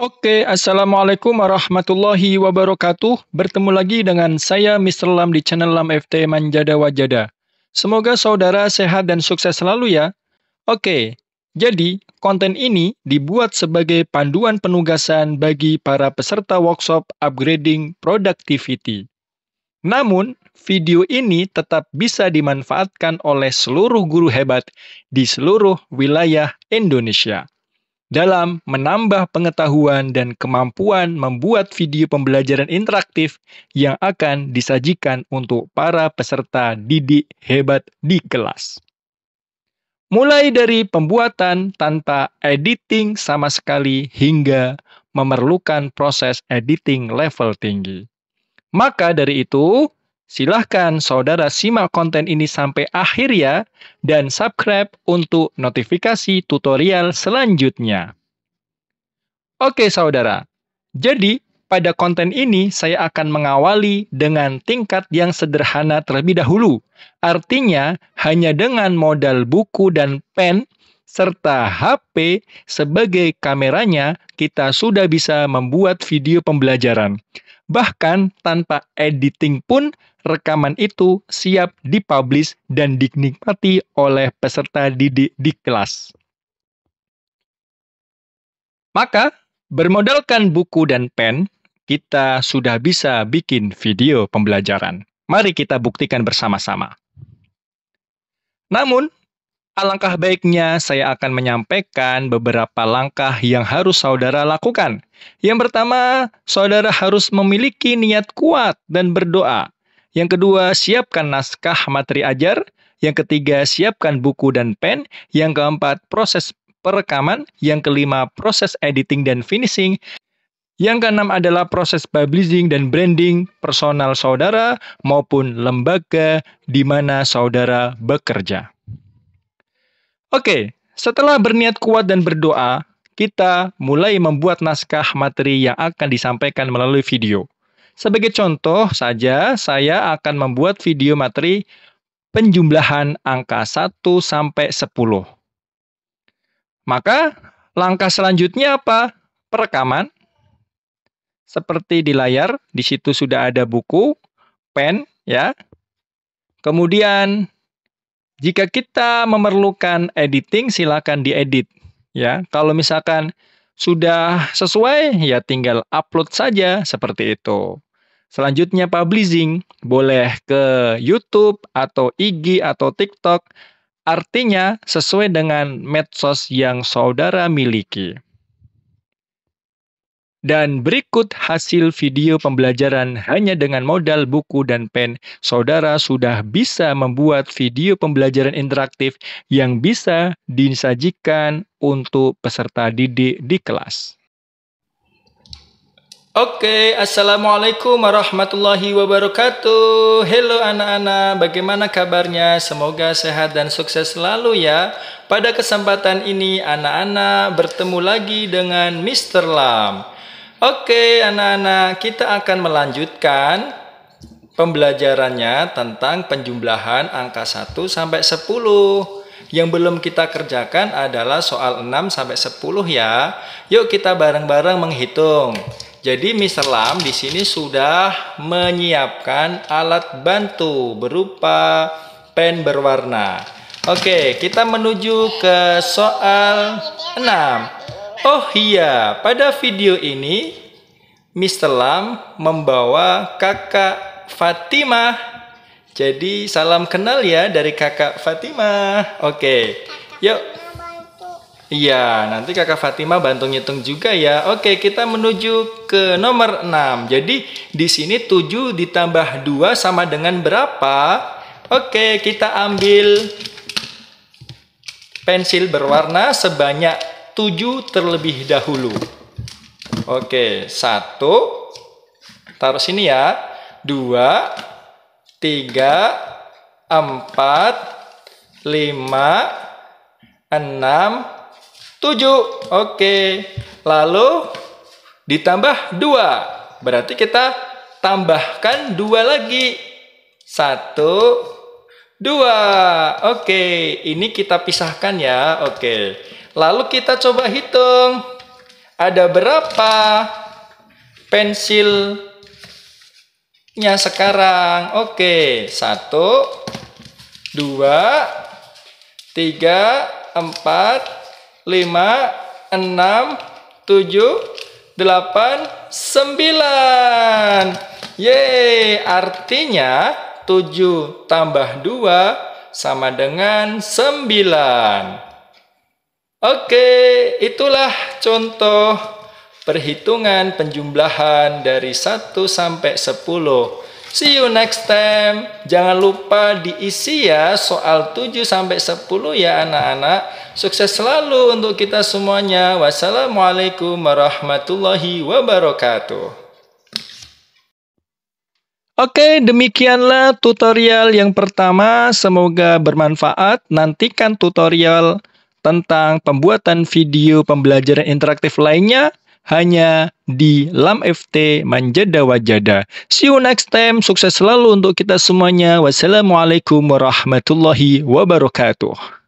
Oke, Assalamualaikum warahmatullahi wabarakatuh. Bertemu lagi dengan saya Mr. Lam di channel Lam FT Manjada Wajada. Semoga saudara sehat dan sukses selalu ya. Oke, jadi konten ini dibuat sebagai panduan penugasan bagi para peserta workshop upgrading productivity. Namun, video ini tetap bisa dimanfaatkan oleh seluruh guru hebat di seluruh wilayah Indonesia dalam menambah pengetahuan dan kemampuan membuat video pembelajaran interaktif yang akan disajikan untuk para peserta didik hebat di kelas. Mulai dari pembuatan tanpa editing sama sekali hingga memerlukan proses editing level tinggi. Maka dari itu, Silahkan saudara simak konten ini sampai akhir ya, dan subscribe untuk notifikasi tutorial selanjutnya. Oke saudara, jadi pada konten ini saya akan mengawali dengan tingkat yang sederhana terlebih dahulu. Artinya, hanya dengan modal buku dan pen serta HP sebagai kameranya, kita sudah bisa membuat video pembelajaran. Bahkan tanpa editing pun rekaman itu siap dipublish dan dinikmati oleh peserta didik di kelas. Maka, bermodalkan buku dan pen, kita sudah bisa bikin video pembelajaran. Mari kita buktikan bersama-sama. Namun, alangkah baiknya saya akan menyampaikan beberapa langkah yang harus saudara lakukan. Yang pertama, saudara harus memiliki niat kuat dan berdoa. Yang kedua, siapkan naskah materi ajar. Yang ketiga, siapkan buku dan pen. Yang keempat, proses perekaman. Yang kelima, proses editing dan finishing. Yang keenam adalah proses publishing dan branding personal saudara maupun lembaga di mana saudara bekerja. Oke, setelah berniat kuat dan berdoa, kita mulai membuat naskah materi yang akan disampaikan melalui video. Sebagai contoh saja, saya akan membuat video materi penjumlahan angka 1 sampai 10. Maka, langkah selanjutnya apa? Perekaman. Seperti di layar, di situ sudah ada buku, pen, ya. Kemudian jika kita memerlukan editing, silakan diedit. Ya, kalau misalkan sudah sesuai, ya tinggal upload saja seperti itu. Selanjutnya publishing, boleh ke YouTube atau IG atau TikTok, artinya sesuai dengan medsos yang saudara miliki. Dan berikut hasil video pembelajaran hanya dengan modal buku dan pen. Saudara sudah bisa membuat video pembelajaran interaktif yang bisa disajikan untuk peserta didik di kelas. Oke, Assalamualaikum warahmatullahi wabarakatuh. Halo anak-anak, bagaimana kabarnya? Semoga sehat dan sukses selalu ya. Pada kesempatan ini, anak-anak bertemu lagi dengan Mr. Lam. Oke, anak-anak, kita akan melanjutkan pembelajarannya tentang penjumlahan angka 1 sampai 10. Yang belum kita kerjakan adalah soal 6 sampai 10 ya. Yuk kita bareng-bareng menghitung. Jadi Mr. Lam di sini sudah menyiapkan alat bantu berupa pen berwarna. Oke, kita menuju ke soal 6. Oh iya, pada video ini Mr. Lam membawa kakak Fatimah. Jadi salam kenal ya dari kakak Fatimah. Oke, okay. yuk. Iya, nanti kakak Fatima bantu ngitung juga ya. Oke, kita menuju ke nomor 6. Jadi di sini 7 ditambah 2 sama dengan berapa? Oke, kita ambil pensil berwarna sebanyak tujuh terlebih dahulu. Oke, satu. Taruh sini ya. Dua, tiga, empat, lima, enam, tujuh. Oke. Lalu ditambah dua. Berarti kita tambahkan dua lagi. Satu, dua. Oke, ini kita pisahkan ya. Oke. Lalu kita coba hitung ada berapa pensilnya sekarang. Oke, satu, dua, tiga, empat, lima, enam, tujuh, delapan, sembilan. Yeay, artinya tujuh tambah dua sama dengan sembilan. Oke, itulah contoh perhitungan penjumlahan dari 1 sampai 10. See you next time. Jangan lupa diisi ya soal 7 sampai 10 ya anak-anak. Sukses selalu untuk kita semuanya. Wassalamualaikum warahmatullahi wabarakatuh. Oke, demikianlah tutorial yang pertama. Semoga bermanfaat. Nantikan tutorial tentang pembuatan video pembelajaran interaktif lainnya hanya di Lam FT Manjada Wajada. See you next time. Sukses selalu untuk kita semuanya. Wassalamualaikum warahmatullahi wabarakatuh.